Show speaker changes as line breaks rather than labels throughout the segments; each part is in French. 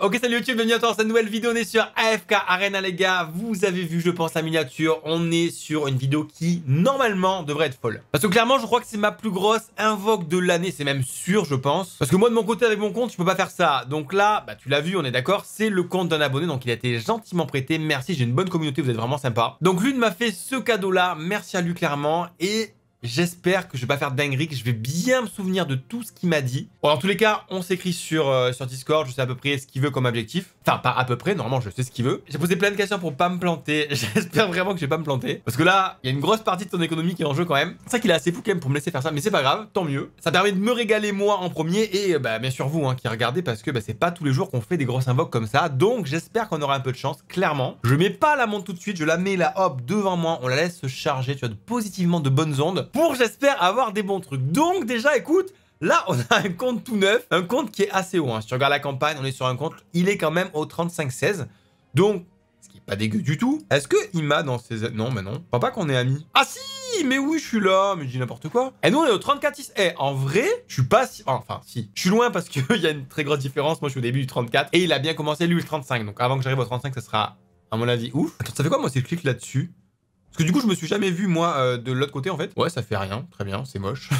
Ok salut YouTube, bienvenue à toi dans cette nouvelle vidéo, on est sur AFK Arena les gars, vous avez vu je pense la miniature, on est sur une vidéo qui normalement devrait être folle. Parce que clairement je crois que c'est ma plus grosse invoque de l'année, c'est même sûr je pense. Parce que moi de mon côté avec mon compte je peux pas faire ça, donc là bah tu l'as vu on est d'accord, c'est le compte d'un abonné donc il a été gentiment prêté, merci j'ai une bonne communauté, vous êtes vraiment sympa. Donc l'une m'a fait ce cadeau là, merci à lui clairement et J'espère que je vais pas faire dinguerie, que je vais bien me souvenir de tout ce qu'il m'a dit. Bon, en tous les cas, on s'écrit sur, euh, sur Discord, je sais à peu près ce qu'il veut comme objectif. Enfin, pas à peu près, normalement je sais ce qu'il veut. J'ai posé plein de questions pour pas me planter, j'espère vraiment que je vais pas me planter. Parce que là, il y a une grosse partie de ton économie qui est en jeu quand même. C'est ça qu'il est assez fou quand même pour me laisser faire ça, mais c'est pas grave, tant mieux. Ça permet de me régaler moi en premier et euh, bah, bien sûr vous hein, qui regardez parce que bah, c'est pas tous les jours qu'on fait des grosses invoques comme ça. Donc j'espère qu'on aura un peu de chance, clairement. Je mets pas la montre tout de suite, je la mets là, hop, devant moi, on la laisse se charger, tu as de, positivement de bonnes ondes pour, j'espère, avoir des bons trucs. Donc déjà, écoute, là, on a un compte tout neuf, un compte qui est assez haut. Hein. Si tu regardes la campagne, on est sur un compte, il est quand même au 35-16. Donc, ce qui n'est pas dégueu du tout. Est-ce que m'a dans ses... Non, mais non. Pas pas qu'on est amis. Ah si mais oui, je suis là, mais je dis n'importe quoi. Et nous, on est au 34-6. Eh, en vrai, je suis pas si... Ah, enfin, si. Je suis loin parce qu'il y a une très grosse différence. Moi, je suis au début du 34 et il a bien commencé, lui, le 35. Donc, avant que j'arrive au 35, ça sera, à mon avis, ouf. Attends, ça fait quoi, moi, si je clique là-dessus parce que du coup, je me suis jamais vu, moi, euh, de l'autre côté, en fait. Ouais, ça fait rien. Très bien, c'est moche.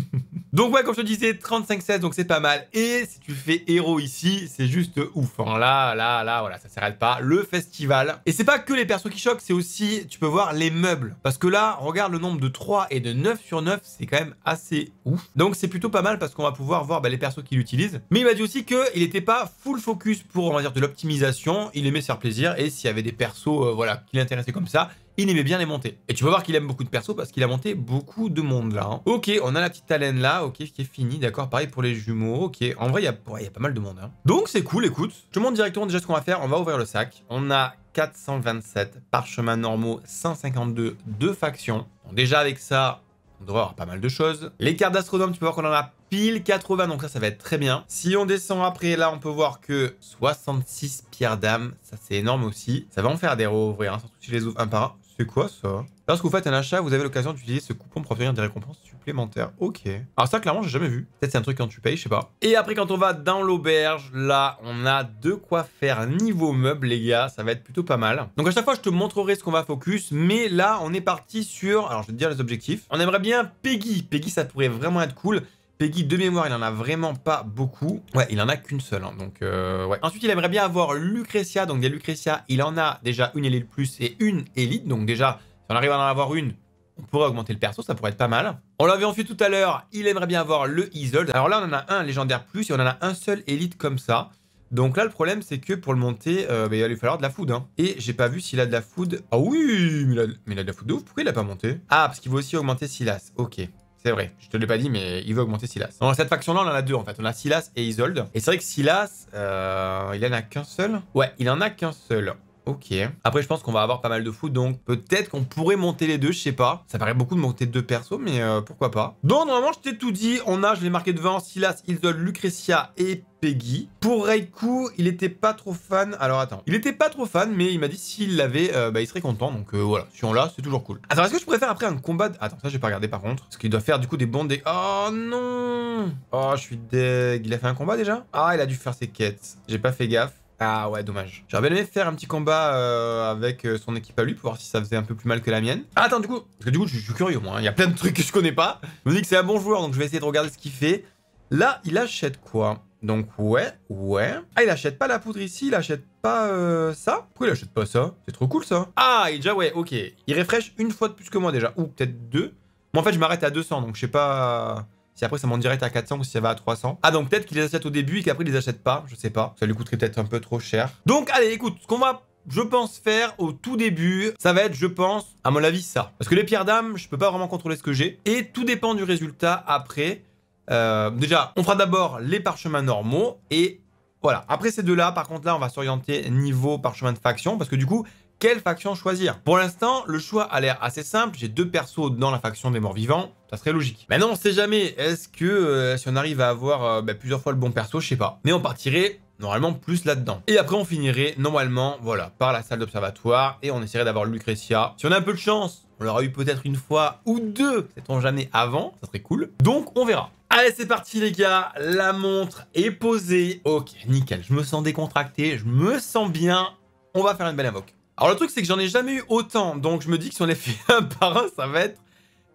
donc ouais, comme je te disais, 35-16, donc c'est pas mal. Et si tu fais héros ici, c'est juste ouf. Hein. Là, là, là, voilà, ça s'arrête pas. Le festival. Et c'est pas que les persos qui choquent, c'est aussi, tu peux voir les meubles. Parce que là, regarde le nombre de 3 et de 9 sur 9, c'est quand même assez ouf. Donc c'est plutôt pas mal parce qu'on va pouvoir voir bah, les persos qu'il utilise. Mais il m'a dit aussi qu'il n'était pas full focus pour, on va dire, de l'optimisation. Il aimait faire plaisir et s'il y avait des persos, euh, voilà, qui l'intéressaient comme ça, il aimait bien les monter. Et tu peux voir qu'il aime beaucoup de persos parce qu'il a monté beaucoup de monde là. Hein. Ok, on a la petite haleine là, ok, qui est fini. d'accord, pareil pour les jumeaux, ok. En vrai, il y, a, pas mal de monde. Hein. Donc c'est cool, écoute. Je te montre directement déjà ce qu'on va faire, on va ouvrir le sac. On a 427 parchemins normaux, 152 de factions. Bon, déjà avec ça, on devrait avoir pas mal de choses. Les cartes d'astronome, tu peux voir qu'on en a pile 80, donc ça, ça va être très bien. Si on descend après, là, on peut voir que 66 pierres d'âme, ça c'est énorme aussi. Ça va en faire des rouvrir, hein, surtout si je les ouvre un par un. C'est quoi ça Lorsque vous faites un achat, vous avez l'occasion d'utiliser ce coupon pour obtenir des récompenses supplémentaires. Ok. Alors ça, clairement, j'ai jamais vu. Peut-être c'est un truc quand tu payes, je sais pas. Et après, quand on va dans l'auberge, là, on a de quoi faire niveau meuble, les gars. Ça va être plutôt pas mal. Donc à chaque fois, je te montrerai ce qu'on va focus. Mais là, on est parti sur... Alors, je vais te dire les objectifs. On aimerait bien Peggy. Peggy, ça pourrait vraiment être cool. Peggy, de mémoire, il n'en a vraiment pas beaucoup. Ouais, il en a qu'une seule. Hein, donc, euh, ouais. Ensuite, il aimerait bien avoir Lucretia. Donc, il y a Lucretia, il en a déjà une élite plus et une élite. Donc, déjà, si on arrive à en avoir une, on pourrait augmenter le perso, ça pourrait être pas mal. On l'avait fait tout à l'heure, il aimerait bien avoir le Isolde. Alors là, on en a un légendaire plus et on en a un seul élite comme ça. Donc là, le problème, c'est que pour le monter, euh, bah, il va lui falloir de la food. Hein. Et j'ai pas vu s'il a de la food. Ah oui, mais il, a, de la food de ouf. Pourquoi il n'a pas monté Ah, parce qu'il va aussi augmenter Silas. Ok. C'est vrai, je te l'ai pas dit, mais il veut augmenter Silas. Dans cette faction-là, on en a deux en fait. On a Silas et Isolde. Et c'est vrai que Silas, euh, il en a qu'un seul. Ouais, il en a qu'un seul. Ok. Après, je pense qu'on va avoir pas mal de foot, donc peut-être qu'on pourrait monter les deux, je sais pas. Ça paraît beaucoup de monter deux persos, mais euh, pourquoi pas. Donc, normalement, je t'ai tout dit. On a, je l'ai marqué devant, Silas, Isolde, Lucretia et Peggy. Pour Reiku, il était pas trop fan. Alors, attends. Il était pas trop fan, mais il m'a dit s'il l'avait, euh, bah, il serait content. Donc, euh, voilà. Si on l'a, c'est toujours cool. Attends, est-ce que je pourrais faire après un combat Attends, ça, j'ai pas regardé, par contre. Parce qu'il doit faire, du coup, des bons des... Oh, non Oh, je suis deg. Il a fait un combat, déjà Ah, il a dû faire ses quêtes. J'ai pas fait gaffe. Ah ouais, dommage. J'aurais bien aimé faire un petit combat euh, avec euh, son équipe à lui pour voir si ça faisait un peu plus mal que la mienne. Ah, attends, du coup, parce que du coup, je, suis curieux, moi. Hein. Il y a plein de trucs que je connais pas. Je me dis que c'est un bon joueur, donc je vais essayer de regarder ce qu'il fait. Là, il achète quoi Donc, ouais, ouais. Ah, il achète pas la poudre ici, il achète pas euh, ça Pourquoi il achète pas ça C'est trop cool, ça. Ah, il déjà, ouais, ok. Il refresh une fois de plus que moi, déjà. Ou peut-être deux. Moi, en fait, je m'arrête à 200, donc je sais pas... Si après ça monte direct à 400 ou si ça va à 300. Ah donc peut-être qu'il les achète au début et qu'après il les achète pas, je sais pas. Ça lui coûterait peut-être un peu trop cher. Donc allez, écoute, ce qu'on va je pense faire au tout début, ça va être, je pense, à mon avis, ça. Parce que les pierres d'âme, je peux pas vraiment contrôler ce que j'ai. Et tout dépend du résultat après. Euh, déjà, on fera d'abord les parchemins normaux. Et voilà. Après ces deux-là, par contre, là, on va s'orienter niveau parchemin de faction. Parce que du coup, quelle faction choisir. Pour l'instant, le choix a l'air assez simple. J'ai deux persos dans la faction des morts-vivants. Ça serait logique. non, on ne sait jamais. Est-ce que euh, si on arrive à avoir euh, bah, plusieurs fois le bon perso, je sais pas. Mais on partirait normalement plus là-dedans. Et après, on finirait normalement, voilà, par la salle d'observatoire et on essaierait d'avoir Lucretia. Si on a un peu de chance, on l'aura eu peut-être une fois ou deux, C'est en jamais avant, ça serait cool. Donc, on verra. Allez, c'est parti les gars, la montre est posée. Ok, nickel, je me sens décontracté, je me sens bien. On va faire une belle invoque. Alors le truc c'est que j'en ai jamais eu autant, donc je me dis que si on les fait un par un, ça va être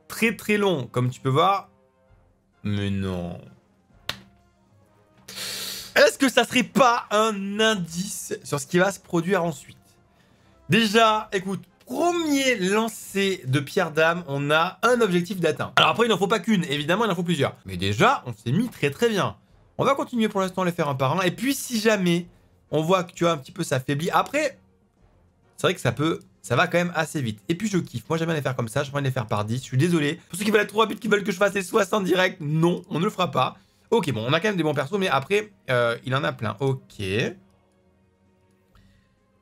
très très long, comme tu peux voir. Mais non. Est-ce que ça serait pas un indice sur ce qui va se produire ensuite Déjà, écoute, premier lancer de pierre d'âme, on a un objectif d'atteint. Alors après, il n'en faut pas qu'une, évidemment, il en faut plusieurs. Mais déjà, on s'est mis très très bien. On va continuer pour l'instant à les faire un par un. Et puis, si jamais on voit que tu as un petit peu ça après, c'est vrai que ça peut ça va quand même assez vite. Et puis je kiffe. Moi j'aime bien les faire comme ça, je bien les faire par 10. Je suis désolé. Pour ceux qui veulent être trop rapides, qui veulent que je fasse les 60 directs, non, on ne le fera pas. Ok, bon, on a quand même des bons persos, mais après, euh, il en a plein. Ok.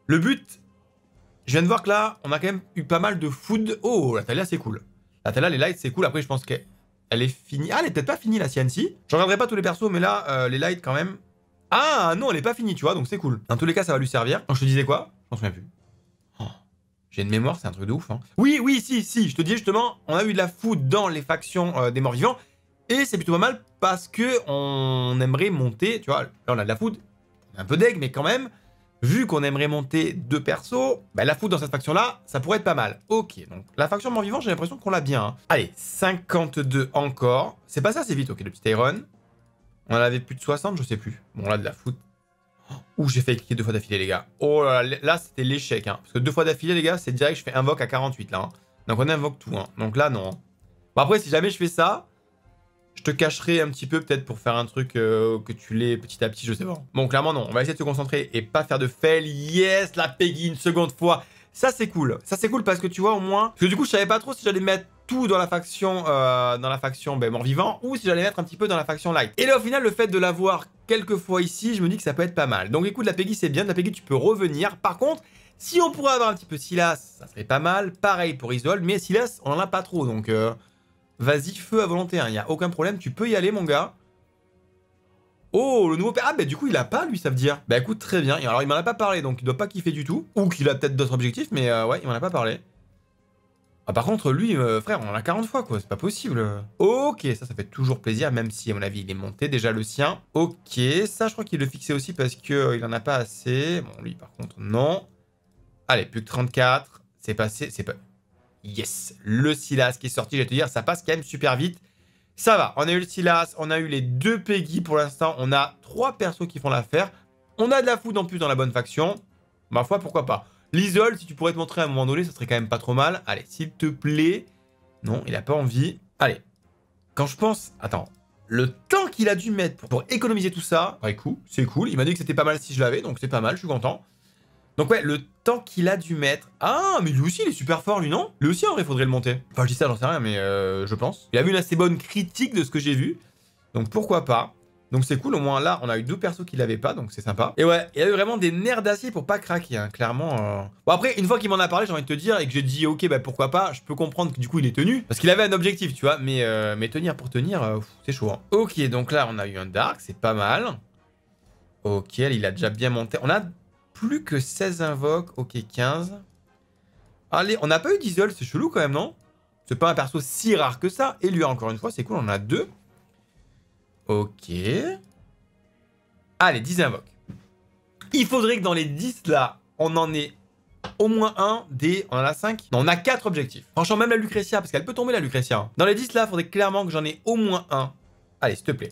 Le but, je viens de voir que là, on a quand même eu pas mal de food. Oh, la Thalia, c'est cool. La Thalia, les lights, c'est cool. Après, je pense qu'elle est finie. Ah, elle est peut-être pas finie, la CNC. Je regarderai pas tous les persos, mais là, euh, les lights quand même. Ah, non, elle est pas finie, tu vois, donc c'est cool. Dans tous les cas, ça va lui servir. Quand je te disais quoi Je m'en souviens plus. J'ai une mémoire, c'est un truc de ouf. Hein. Oui, oui, si, si. Je te dis justement, on a eu de la foudre dans les factions euh, des morts vivants. Et c'est plutôt pas mal parce que on aimerait monter. Tu vois, là, on a de la foudre. Un peu deg, mais quand même. Vu qu'on aimerait monter deux persos, bah, la foudre dans cette faction-là, ça pourrait être pas mal. Ok, donc la faction mort vivant, j'ai l'impression qu'on l'a bien. Hein. Allez, 52 encore. C'est pas ça, c'est vite, ok, le petit Iron. On en avait plus de 60, je sais plus. Bon, là, de la foudre, Ouh, j'ai fait cliquer deux fois d'affilée, les gars. Oh là là, là c'était l'échec. Hein. Parce que deux fois d'affilée, les gars, c'est direct, je fais invoque à 48 là. Hein. Donc on invoque tout. Hein. Donc là, non. Hein. Bon, après, si jamais je fais ça, je te cacherai un petit peu peut-être pour faire un truc euh, que tu l'aies petit à petit, je sais pas. Bon, clairement, non. On va essayer de se concentrer et pas faire de fail. Yes, la Peggy, une seconde fois. Ça, c'est cool. Ça, c'est cool parce que tu vois, au moins. Parce que du coup, je savais pas trop si j'allais mettre tout dans la faction, euh, dans la faction ben, mort-vivant, ou si j'allais mettre un petit peu dans la faction light. Et là, au final, le fait de l'avoir quelques fois ici, je me dis que ça peut être pas mal. Donc écoute, la Peggy, c'est bien, la Peggy, tu peux revenir. Par contre, si on pourrait avoir un petit peu Silas, ça serait pas mal. Pareil pour Isol, mais Silas, on en a pas trop, donc euh, vas-y, feu à volonté, hein. il n'y a aucun problème, tu peux y aller, mon gars. Oh, le nouveau... père, Ah, bah du coup, il a pas, lui, ça veut dire. Bah écoute, très bien. Alors, il m'en a pas parlé, donc il doit pas kiffer du tout. Ou qu'il a peut-être d'autres objectifs, mais euh, ouais, il m'en a pas parlé. Ah par contre, lui, euh, frère, on en a 40 fois, quoi. C'est pas possible. Ok, ça, ça fait toujours plaisir, même si, à mon avis, il est monté déjà le sien. Ok, ça, je crois qu'il le fixait aussi parce qu'il euh, il en a pas assez. Bon, lui, par contre, non. Allez, plus que 34. C'est passé, c'est pas... Yes, le Silas qui est sorti, je te dire, ça passe quand même super vite. Ça va, on a eu le Silas, on a eu les deux Peggy pour l'instant, on a trois persos qui font l'affaire. On a de la foudre en plus dans la bonne faction. Ma foi, pourquoi pas. L'isole, si tu pourrais te montrer à un moment donné, ça serait quand même pas trop mal. Allez, s'il te plaît. Non, il a pas envie. Allez. Quand je pense... Attends. Le temps qu'il a dû mettre pour, économiser tout ça, ouais, cool. c'est cool. Il m'a dit que c'était pas mal si je l'avais, donc c'est pas mal, je suis content. Donc ouais, le temps qu'il a dû mettre... Ah, mais lui aussi, il est super fort, lui, non Lui aussi, en vrai, faudrait le monter. Enfin, je dis ça, j'en sais rien, mais euh, je pense. Il a vu une assez bonne critique de ce que j'ai vu. Donc pourquoi pas donc c'est cool, au moins là, on a eu deux persos qui l'avaient pas, donc c'est sympa. Et ouais, il y a eu vraiment des nerfs d'acier pour pas craquer, hein, clairement. Euh. Bon après, une fois qu'il m'en a parlé, j'ai envie de te dire, et que j'ai dit ok, bah pourquoi pas, je peux comprendre que du coup il est tenu, parce qu'il avait un objectif, tu vois, mais, euh, mais tenir pour tenir, euh, c'est chaud. Hein. Ok, donc là, on a eu un Dark, c'est pas mal. Ok, il a déjà bien monté. On a plus que 16 invoques, ok, 15. Allez, on n'a pas eu d'isole, c'est chelou quand même, non C'est pas un perso si rare que ça. Et lui, encore une fois, c'est cool, on en a deux. Ok. Allez, 10 invoques. Il faudrait que dans les 10 là, on en ait au moins un des... On en a 5 on a quatre objectifs. Franchement, même la Lucretia, parce qu'elle peut tomber la Lucretia. Hein. Dans les 10 là, il faudrait clairement que j'en ai au moins un. Allez, s'il te plaît.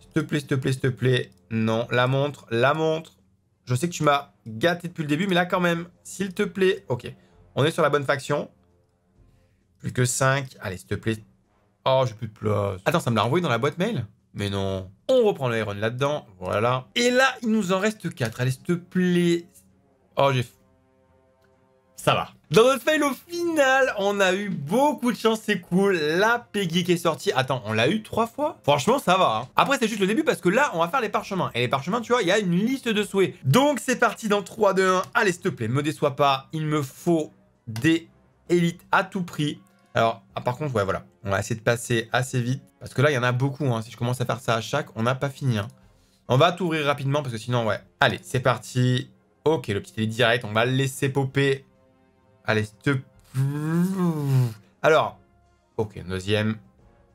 S'il te plaît, s'il te plaît, s'il te plaît. Non, la montre, la montre. Je sais que tu m'as gâté depuis le début, mais là quand même, s'il te plaît. Ok, on est sur la bonne faction. Plus que 5. Allez, s'il te plaît, Oh, j'ai plus de place. Attends, ça me l'a envoyé dans la boîte mail mais non. On reprend l'iron là-dedans. Voilà. Et là, il nous en reste 4. Allez, s'il te plaît. Oh, j'ai... Ça va. Dans notre fail au final, on a eu beaucoup de chance, c'est cool. La Peggy qui est sortie. Attends, on l'a eu trois fois Franchement, ça va. Hein. Après, c'est juste le début parce que là, on va faire les parchemins. Et les parchemins, tu vois, il y a une liste de souhaits. Donc, c'est parti dans 3, 2, 1. Allez, s'il te plaît, me déçois pas. Il me faut des élites à tout prix. Alors, ah, par contre, ouais, voilà. On va essayer de passer assez vite. Parce que là, il y en a beaucoup. Hein. Si je commence à faire ça à chaque, on n'a pas fini. Hein. On va tout ouvrir rapidement parce que sinon, ouais. Allez, c'est parti. Ok, le petit télé direct. On va le laisser popper. Allez, te... Alors, ok, deuxième.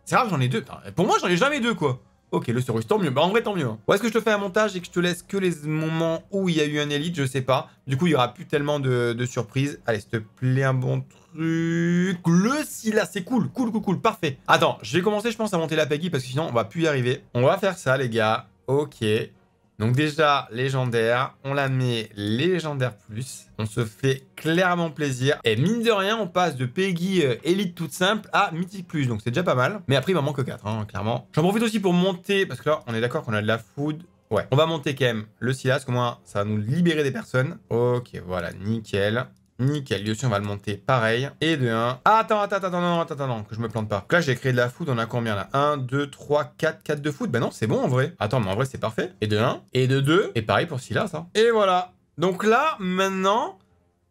C'est rare, j'en ai deux. Pour moi, j'en ai jamais deux, quoi. Ok, le surprise, tant mieux. Bah, en vrai, tant mieux. Hein. Ou est-ce que je te fais un montage et que je te laisse que les moments où il y a eu un élite Je sais pas. Du coup, il y aura plus tellement de, surprises. Allez, s'il te plaît, un bon truc. Le Scylla, c'est cool. Cool, cool, cool. Parfait. Attends, je vais commencer, je pense, à monter la Peggy parce que sinon, on va plus y arriver. On va faire ça, les gars. Ok. Donc déjà, légendaire, on la met légendaire plus. On se fait clairement plaisir. Et mine de rien, on passe de Peggy euh, élite toute simple à mythique plus. Donc c'est déjà pas mal. Mais après, il m'en manque 4, hein, clairement. J'en profite aussi pour monter, parce que là, on est d'accord qu'on a de la food. Ouais, on va monter quand même le Silas, au moins ça va nous libérer des personnes. Ok, voilà, nickel. Nickel, lui aussi on va le monter pareil. Et de 1. Ah, attends, attends, attends, non, attends, attends, non, que je me plante pas. là j'ai créé de la foot, on a combien là 1, 2, 3, 4, 4 de foot. Bah ben non, c'est bon en vrai. Attends, mais en vrai c'est parfait. Et de 1, et de 2, et pareil pour celui-là ça. Hein. Et voilà. Donc là, maintenant,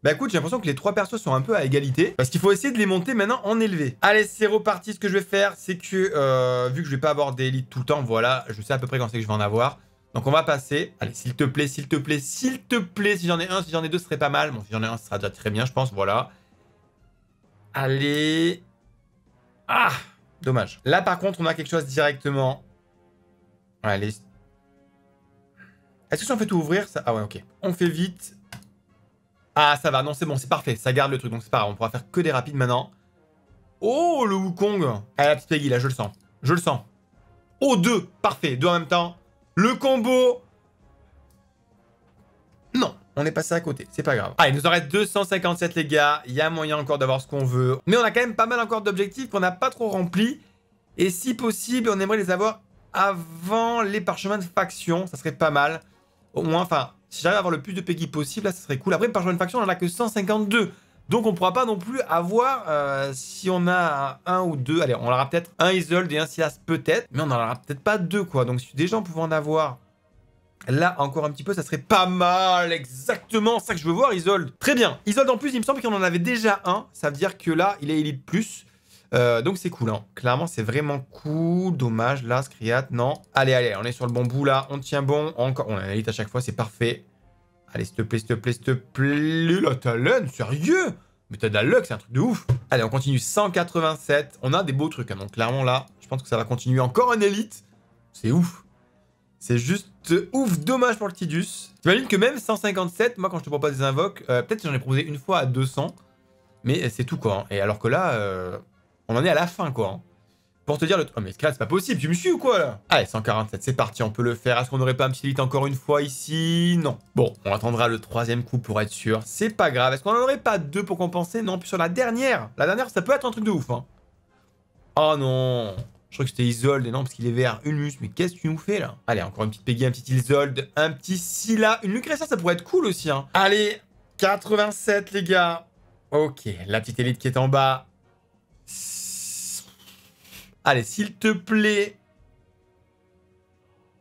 bah écoute, j'ai l'impression que les trois persos sont un peu à égalité. Parce qu'il faut essayer de les monter maintenant en élevé. Allez, c'est reparti. Ce que je vais faire, c'est que euh, vu que je vais pas avoir d'élite tout le temps, voilà, je sais à peu près quand c'est que je vais en avoir. Donc on va passer. Allez, s'il te plaît, s'il te plaît, s'il te plaît. Si j'en ai un, si j'en ai deux, ce serait pas mal. Bon, si j'en ai un, ce sera déjà très bien, je pense. Voilà. Allez. Ah Dommage. Là, par contre, on a quelque chose directement. Allez. Est-ce que si on fait tout ouvrir ça... Ah ouais, ok. On fait vite. Ah, ça va. Non, c'est bon, c'est parfait. Ça garde le truc, donc c'est pas grave. On pourra faire que des rapides maintenant. Oh, le Wukong Ah, la petite Peggy, là, je le sens. Je le sens. Oh, deux Parfait. Deux en même temps. Le combo Non, on est passé à côté, c'est pas grave. Ah, il nous en reste 257 les gars, il y a moyen encore d'avoir ce qu'on veut. Mais on a quand même pas mal encore d'objectifs qu'on n'a pas trop remplis. Et si possible, on aimerait les avoir avant les parchemins de faction, ça serait pas mal. Au moins, enfin, si j'arrive à avoir le plus de Peggy possible, là, ça serait cool. Après, les parchemins de faction, on en a que 152. Donc on ne pourra pas non plus avoir, euh, si on a un, ou deux, allez, on aura peut-être un Isolde et un Silas peut-être, mais on n'en aura peut-être pas deux, quoi. Donc si déjà on pouvait en avoir Là, encore un petit peu, ça serait pas mal. Exactement ça que je veux voir, Isolde. Très bien. Isolde, en plus, il me semble qu'on en avait déjà un. Ça veut dire que là, il est élite plus. Euh, donc, c'est cool. Hein. Clairement, c'est vraiment cool. Dommage, là, Scriat, non. Allez, allez, on est sur le bon bout, là. On tient bon. Encore, on a élite à chaque fois, c'est parfait. Allez, s'il te plaît, s'il te plaît, s'il te plaît. sérieux Mais t'as de la luck, c'est un truc de ouf. Allez, on continue. 187. On a des beaux trucs. Hein, donc, clairement, là, je pense que ça va continuer. Encore en élite. C'est ouf. C'est juste ouf. Dommage pour le Tidus. J'imagine que même 157, moi, quand je te propose des invoques, euh, peut-être j'en ai proposé une fois à 200. Mais c'est tout, quoi. Hein. Et alors que là, euh, on en est à la fin, quoi. Hein pour te dire le... Oh mais là, c'est pas possible, tu me suis ou quoi là Allez, 147, c'est parti, on peut le faire. Est-ce qu'on n'aurait pas un petit élite encore une fois ici Non. Bon, on attendra le troisième coup pour être sûr. C'est pas grave. Est-ce qu'on en aurait pas deux pour compenser Non, puis sur la dernière. La dernière, ça peut être un truc de ouf. Hein. Oh non je crois que c'était Isolde, non, parce qu'il est vert. Ulmus, mais qu'est-ce que tu nous fais là Allez, encore une petite Peggy, un petit Isolde, un petit Scylla, une Lucretia, ça pourrait être cool aussi. Hein. Allez, 87 les gars. Ok, la petite élite qui est en bas. Allez, s'il te plaît.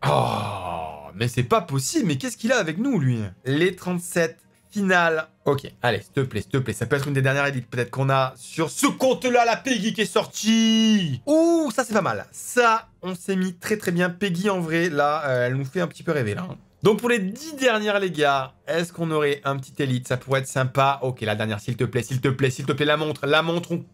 Oh, mais c'est pas possible. Mais qu'est-ce qu'il a avec nous, lui Les 37 finales. Ok, allez, s'il te plaît, s'il te plaît. Ça peut être une des dernières élites, peut-être qu'on a sur ce compte-là, la Peggy qui est sortie. Ouh, ça, c'est pas mal. Ça, on s'est mis très, très bien. Peggy, en vrai, là, euh, elle nous fait un petit peu rêver, là. Donc pour les 10 dernières, les gars, est-ce qu'on aurait un petit élite Ça pourrait être sympa. Ok, la dernière, s'il te plaît, s'il te plaît, s'il te plaît, la montre, la montre, on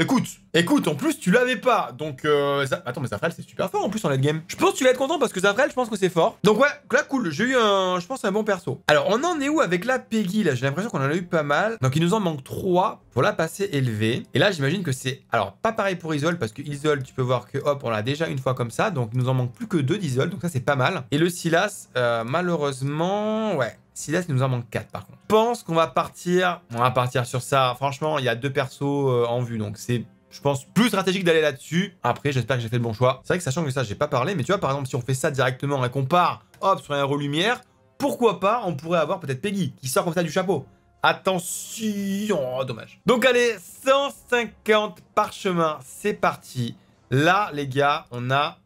Écoute, écoute, en plus tu l'avais pas, donc ça... Euh, attends mais Zafrel c'est super fort en plus en late game. Je pense que tu vas être content parce que Zafrel je pense que c'est fort. Donc ouais, là cool, j'ai eu un, je pense un bon perso. Alors on en est où avec la Peggy là J'ai l'impression qu'on en a eu pas mal, donc il nous en manque 3 pour la passer élevée. Et là j'imagine que c'est, alors pas pareil pour Isol parce que Isol tu peux voir que hop on l'a déjà une fois comme ça, donc il nous en manque plus que deux d'Isol, donc ça c'est pas mal. Et le Silas, euh, malheureusement ouais, si il nous en manque 4 par contre. Je pense qu'on va partir. On va partir sur ça. Franchement, il y a deux persos euh, en vue. Donc c'est je pense, plus stratégique d'aller là-dessus. Après, j'espère que j'ai fait le bon choix. C'est vrai que sachant que ça, j'ai pas parlé, mais tu vois, par exemple, si on fait ça directement et qu'on part, hop, sur un héros lumière, pourquoi pas, on pourrait avoir peut-être Peggy, qui sort comme ça du chapeau. Attention, oh, dommage. Donc allez, 150 parchemins, c'est parti. Là, les gars, on a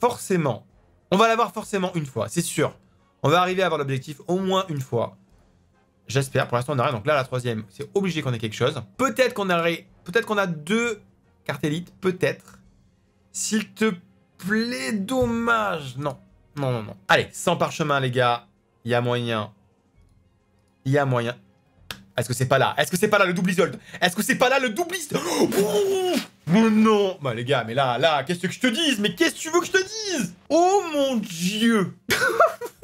forcément, on va l'avoir forcément une fois, c'est sûr. On va arriver à avoir l'objectif au moins une fois. J'espère. Pour l'instant, on n'a rien. Donc là, la troisième, c'est obligé qu'on ait quelque chose. Peut-être qu'on aurait... Peut-être qu'on a deux cartes Peut-être. S'il te plaît, dommage. Non. Non, non, non. Allez, sans parchemin, les gars. Il y a moyen. Il y a moyen. Est-ce que c'est pas là Est-ce que c'est pas là le double isolde Est-ce que c'est pas là le double oh non Bah les gars, mais là, là, qu'est-ce que je te dise Mais qu'est-ce que tu veux que je te dise Oh mon dieu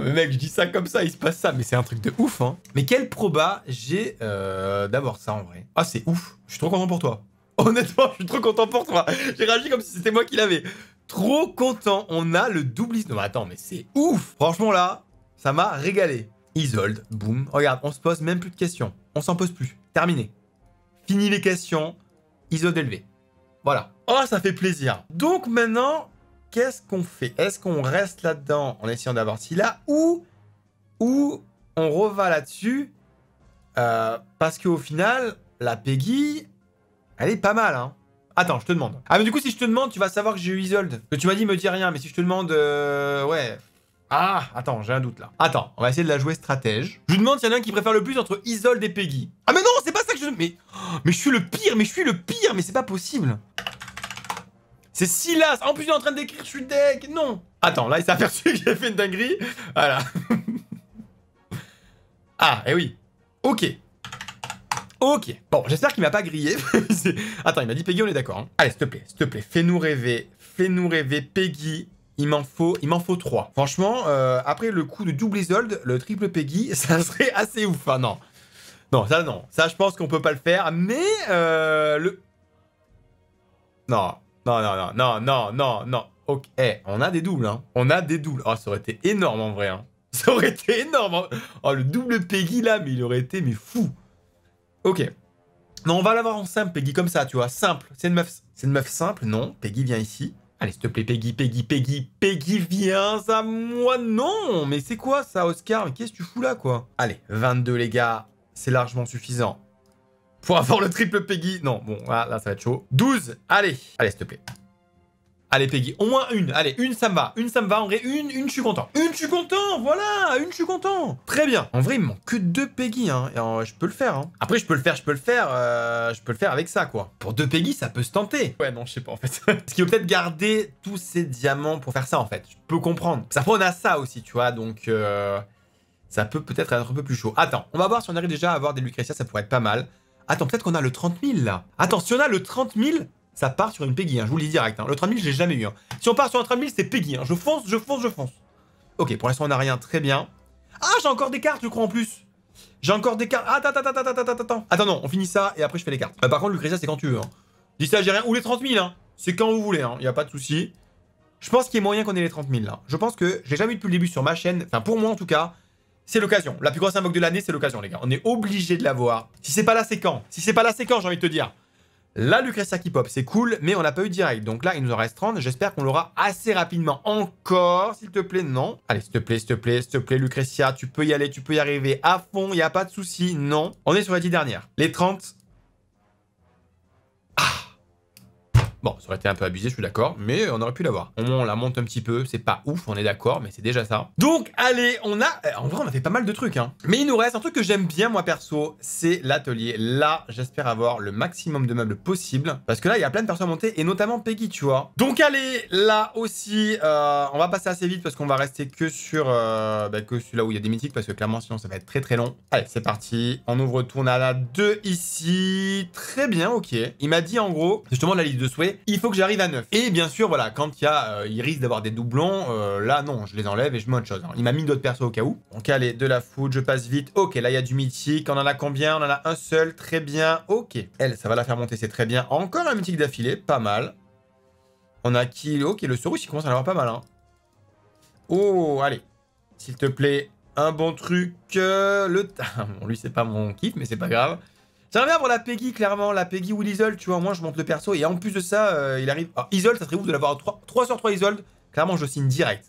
mais mec, je dis ça comme ça, il se passe ça, mais c'est un truc de ouf, hein. Mais quel proba j'ai D'abord, euh, d'avoir ça en vrai. Ah, c'est ouf. Je suis trop content pour toi. Honnêtement, je suis trop content pour toi. J'ai réagi comme si c'était moi qui l'avais. Trop content, on a le double... Non mais attends, mais c'est ouf Franchement là, ça m'a régalé. Isolde, boum. Regarde, on se pose même plus de questions. On s'en pose plus. Terminé. Fini les questions. Isolde élevé. Voilà. Oh, ça fait plaisir. Donc maintenant, qu'est-ce qu'on fait Est-ce qu'on reste là-dedans en essayant d'avoir là ou, ou on reva là-dessus euh, Parce qu'au final, la Peggy, elle est pas mal. Hein. Attends, je te demande. Ah, mais du coup, si je te demande, tu vas savoir que j'ai eu Isolde. Que tu m'as dit, me dis rien, mais si je te demande... Euh, ouais... Ah, attends, j'ai un doute là. Attends, on va essayer de la jouer stratège. Je te demande s'il y en a un qui préfère le plus entre Isolde et Peggy. Ah mais non, c'est pas ça que je... Mais, mais je suis le pire, mais je suis le pire, mais c'est pas possible. C'est Silas En plus, il est en train d'écrire, je suis deck Non Attends, là, il s'est aperçu que j'ai fait une dinguerie. Voilà. ah, eh oui. Ok. Ok. Bon, j'espère qu'il m'a pas grillé. Attends, il m'a dit Peggy, on est d'accord. Hein. Allez, s'il te plaît, s'il te plaît, fais-nous rêver. Fais-nous rêver, Peggy. Il m'en faut, il m'en faut trois Franchement, euh, après le coup de double isolde, le triple Peggy, ça serait assez ouf. Hein, non. Non, ça non. Ça, je pense qu'on peut pas le faire. Mais euh, le. Non. Non, non, non, non, non, non, non. Ok, eh, on a des doubles, hein. On a des doubles. oh, ça aurait été énorme en vrai, hein. Ça aurait été énorme. Oh, le double Peggy là, mais il aurait été, mais fou. Ok. Non, on va l'avoir en simple, Peggy, comme ça, tu vois. Simple. C'est une meuf, c'est une meuf simple, non. Peggy, vient ici. Allez, s'il te plaît, Peggy, Peggy, Peggy, Peggy, viens à moi. Non, mais c'est quoi ça, Oscar Mais qu'est-ce que tu fous là, quoi Allez, 22, les gars. C'est largement suffisant. Pour avoir le triple Peggy. Non, bon, là, ça va être chaud. 12, allez. Allez, s'il te plaît. Allez, Peggy, au moins une. Allez, une, ça me va. Une, ça me va. En vrai, une, une, je suis content. Une, je suis content. Voilà, une, je suis content. Très bien. En vrai, il me manque que deux Peggy. Hein. Et, euh, je peux le faire. Hein. Après, je peux le faire, je peux le faire. Euh, je peux le faire avec ça, quoi. Pour deux Peggy, ça peut se tenter. Ouais, non, je sais pas, en fait. Parce qu'il faut peut-être garder tous ces diamants pour faire ça, en fait. Je peux comprendre. Ça prend a ça aussi, tu vois. Donc, euh, ça peut peut-être être un peu plus chaud. Attends, on va voir si on arrive déjà à avoir des Lucretia. Ça pourrait être pas mal. Attends, peut-être qu'on a le 30 000 là. Attends, si on a le 30 000, ça part sur une Peggy, hein, je vous le dis direct. Hein. Le 30 000, je n'ai jamais eu. Hein. Si on part sur un 30 000, c'est Peggy. Hein. Je fonce, je fonce, je fonce. Ok, pour l'instant, on n'a rien. Très bien. Ah, j'ai encore des cartes, je crois, en plus. J'ai encore des cartes. Attends, attends, attends, attends, attends. Attends, non, on finit ça et après, je fais les cartes. Euh, par contre, Lucrezia, c'est quand tu veux. Dis ça, j'ai rien. Ou les 30 000, c'est quand vous voulez, il n'y a pas de souci. Je pense qu'il y a moyen qu'on ait les 30 000 là. Je pense que j'ai jamais eu depuis le début sur ma chaîne, enfin pour moi en tout cas, c'est l'occasion. La plus grosse invoque de l'année, c'est l'occasion, les gars. On est obligé de l'avoir. Si c'est pas là, c'est quand Si c'est pas là, c'est quand, j'ai envie de te dire. Là, Lucretia qui pop, c'est cool, mais on n'a pas eu direct. Donc là, il nous en reste 30. J'espère qu'on l'aura assez rapidement. Encore, s'il te plaît, non. Allez, s'il te plaît, s'il te plaît, s'il te plaît, Lucretia, tu peux y aller, tu peux y arriver à fond, il n'y a pas de souci, non. On est sur la 10 dernière. Les 30, Bon, ça aurait été un peu abusé, je suis d'accord, mais euh, on aurait pu l'avoir. On, on la monte un petit peu, c'est pas ouf, on est d'accord, mais c'est déjà ça. Donc, allez, on a... Euh, en vrai, on a fait pas mal de trucs, hein. Mais il nous reste un truc que j'aime bien, moi, perso, c'est l'atelier. Là, j'espère avoir le maximum de meubles possible, parce que là, il y a plein de personnes à monter, et notamment Peggy, tu vois. Donc, allez, là aussi, euh, on va passer assez vite, parce qu'on va rester que sur... bah, que celui-là où il y a des mythiques, parce que clairement, sinon, ça va être très très long. Allez, c'est parti. On ouvre tour à la 2 ici. Très bien, ok. Il m'a dit, en gros, justement, la liste de souhaits il faut que j'arrive à 9. Et bien sûr, voilà, quand il y a, euh, il risque d'avoir des doublons, euh, là non, je les enlève et je mets autre chose. Il m'a mis d'autres persos au cas où. Donc allez, de la foot, je passe vite. Ok, là il y a du mythique, on en a combien On en a un seul, très bien, ok. Elle, ça va la faire monter, c'est très bien. Encore un mythique d'affilée, pas mal. On a qui Ok, le Sorus, il commence à l'avoir pas mal. Hein. Oh, allez, s'il te plaît, un bon truc. Euh, le... bon, lui, c'est pas mon kit, mais c'est pas grave. J'aimerais bien pour la Peggy, clairement, la Peggy ou l'isole tu vois, au moins je monte le perso, et en plus de ça, euh, il arrive... Alors, Isolde, ça serait ouf de l'avoir 3... sur 3 Isold, clairement je signe direct.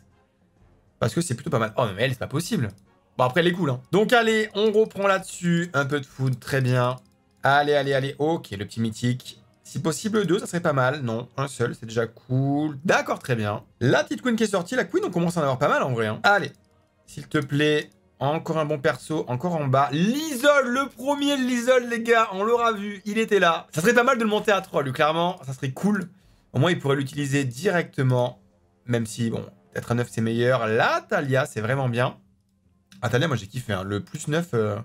Parce que c'est plutôt pas mal. Oh, mais elle, c'est pas possible. Bon, après, elle est cool, hein. Donc, allez, on reprend là-dessus, un peu de food, très bien. Allez, allez, allez, ok, le petit mythique. Si possible, deux, ça serait pas mal. Non, un seul, c'est déjà cool. D'accord, très bien. La petite queen qui est sortie, la queen, on commence à en avoir pas mal, en vrai. Hein. Allez, s'il te plaît, encore un bon perso, encore en bas. L'isole, le premier l'isole, les gars, on l'aura vu, il était là. Ça serait pas mal de le monter à lui clairement, ça serait cool. Au moins, il pourrait l'utiliser directement, même si, bon, être à 9, c'est meilleur. L'Atalia, c'est vraiment bien. Atalia, moi, j'ai kiffé. Hein. Le plus 9, euh,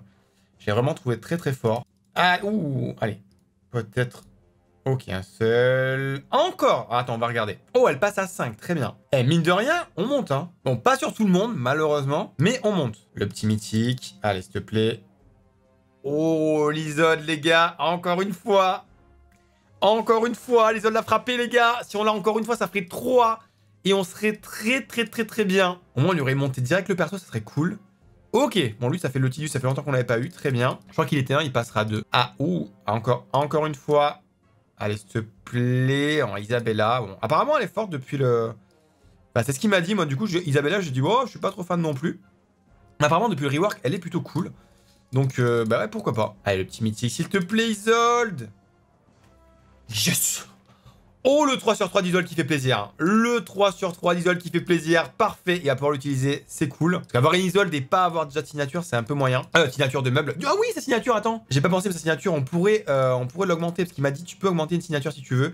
j'ai vraiment trouvé très, très fort. Ah, ouh, allez. Peut-être Ok, un seul... Encore ah, Attends, on va regarder. Oh, elle passe à 5, très bien. Eh, mine de rien, on monte, hein. Bon, pas sur tout le monde, malheureusement, mais on monte. Le petit mythique. Allez, s'il te plaît. Oh, l'isode, les gars, encore une fois. Encore une fois, l'isode l'a frappé, les gars. Si on l'a encore une fois, ça ferait 3. Et on serait très, très, très, très bien. Au moins, on lui aurait monté direct le perso, ça serait cool. Ok, bon lui ça fait le tidus, ça fait longtemps qu'on l'avait pas eu, très bien. Je crois qu'il était 1, il passera à 2. Ah ouh, encore, encore une fois, Allez, s'il te plaît, en Isabella. Bon, apparemment, elle est forte depuis le... Bah, c'est ce qu'il m'a dit, moi, du coup, Isabella, j'ai dit, oh, je suis pas trop fan non plus. apparemment, depuis le rework, elle est plutôt cool. Donc, euh, bah ouais, pourquoi pas. Allez, le petit mythique, s'il te plaît, Isolde Yes Oh, le 3 sur 3 d'isole qui fait plaisir. Le 3 sur 3 d'isole qui fait plaisir. Parfait. Et à pouvoir l'utiliser, c'est cool. Parce qu'avoir une isole et pas avoir déjà de signature, c'est un peu moyen. Euh, signature de meuble. Ah oui, sa signature, attends. J'ai pas pensé à sa signature. On pourrait, euh, on pourrait l'augmenter. Parce qu'il m'a dit, tu peux augmenter une signature si tu veux.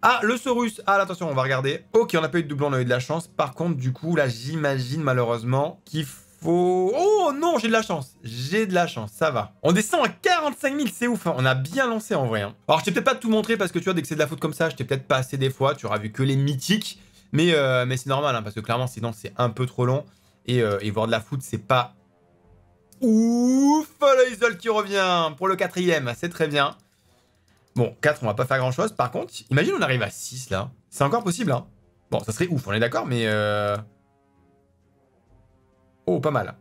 Ah, le Sorus. Ah, attention, on va regarder. Ok, on n'a pas eu de doublon, on a eu de la chance. Par contre, du coup, là, j'imagine malheureusement qu'il faut Oh non, j'ai de la chance. J'ai de la chance, ça va. On descend à 45 000, c'est ouf. Hein. On a bien lancé en vrai. Hein. Alors, je t'ai peut-être pas tout montré parce que tu vois, dès que c'est de la faute comme ça, je t'ai peut-être pas assez des fois. Tu auras vu que les mythiques. Mais, euh, mais c'est normal, hein, parce que clairement, sinon, c'est un peu trop long. Et, euh, voir de la foot, c'est pas... Ouf, le qui revient pour le quatrième. C'est très bien. Bon, 4, on va pas faire grand-chose. Par contre, imagine on arrive à 6, là. C'est encore possible, hein. Bon, ça serait ouf, on est d'accord, mais... Euh, Oh, pas mal.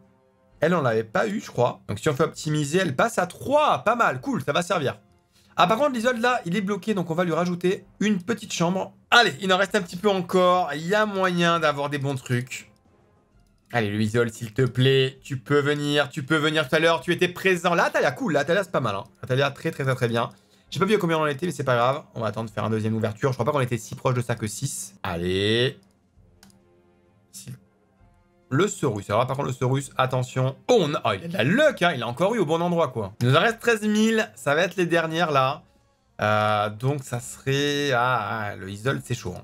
Elle, on avait pas eu, je crois. Donc si on fait optimiser, elle passe à 3. Pas mal, cool, ça va servir. Ah, par contre, l'isole, là, il est bloqué, donc on va lui rajouter une petite chambre. Allez, il en reste un petit peu encore. Il y a moyen d'avoir des bons trucs. Allez, l'isole, s'il te plaît, tu peux venir, tu peux venir tout à l'heure. Tu étais présent. Là, Atalia, cool, là, Atalia, c'est pas mal. Hein. très, très, très, très bien. J'ai pas vu à combien on était, mais c'est pas grave. On va attendre de faire une deuxième ouverture. Je crois pas qu'on était si proche de ça que 6. Allez. S'il le Cerus. Alors là, par contre, le Cerus, attention. Oh, on il a de la luck, hein. il a encore eu au bon endroit, quoi. Il nous en reste 13 000, ça va être les dernières, là. Euh, donc, ça serait... Ah, ah le Isol, c'est chaud. Hein.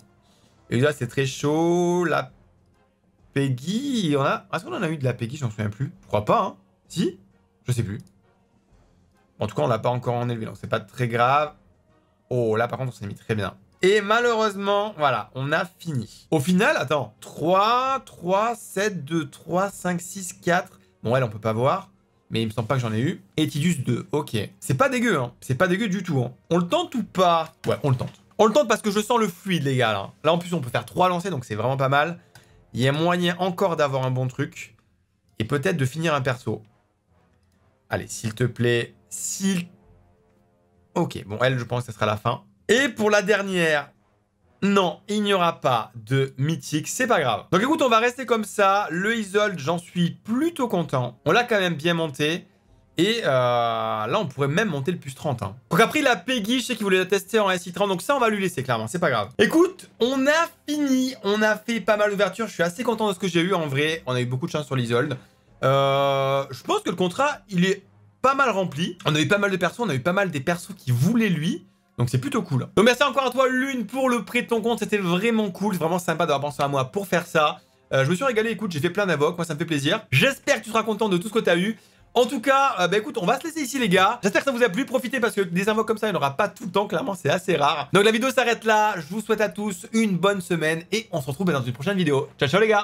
Le Isol, c'est très chaud. La Peggy, on a... Est-ce qu'on en a eu de la Peggy J'en souviens plus. Je crois pas, hein? Si Je sais plus. En tout cas, on l'a pas encore en élevé, donc c'est pas très grave. Oh, là, par contre, on s'est mis très bien. Et malheureusement, voilà, on a fini. Au final, attends, 3, 3, 7, 2, 3, 5, 6, 4. Bon, elle, on peut pas voir, mais il me semble pas que j'en ai eu. Et Tidus 2, ok. C'est pas dégueu, hein. C'est pas dégueu du tout, hein. On le tente ou pas Ouais, on le tente. On le tente parce que je sens le fluide, les gars, là. Là, en plus, on peut faire 3 lancers, donc c'est vraiment pas mal. Il y a moyen encore d'avoir un bon truc. Et peut-être de finir un perso. Allez, s'il te plaît, s'il... Ok, bon, elle, je pense que ce sera la fin. Et pour la dernière, non, il n'y aura pas de mythique, c'est pas grave. Donc écoute, on va rester comme ça. Le Isolde, j'en suis plutôt content. On l'a quand même bien monté. Et euh, là, on pourrait même monter le plus 30. Hein. Donc après, la Peggy, je sais qu'il voulait la tester en SI30. Donc ça, on va lui laisser, clairement. C'est pas grave. Écoute, on a fini. On a fait pas mal d'ouvertures. Je suis assez content de ce que j'ai eu, en vrai. On a eu beaucoup de chance sur l'Isolde. Euh, je pense que le contrat, il est pas mal rempli. On a eu pas mal de persos. On a eu pas mal des persos qui voulaient lui. Donc c'est plutôt cool. Donc merci encore à toi Lune pour le prêt de ton compte, c'était vraiment cool, vraiment sympa d'avoir pensé à moi pour faire ça. Euh, je me suis régalé, écoute, j'ai fait plein d'invoques, moi ça me fait plaisir. J'espère que tu seras content de tout ce que tu as eu. En tout cas, euh, bah écoute, on va se laisser ici les gars. J'espère que ça vous a plu, profitez parce que des invoques comme ça, il n'y en aura pas tout le temps, clairement c'est assez rare. Donc la vidéo s'arrête là, je vous souhaite à tous une bonne semaine et on se retrouve dans une prochaine vidéo. Ciao ciao les gars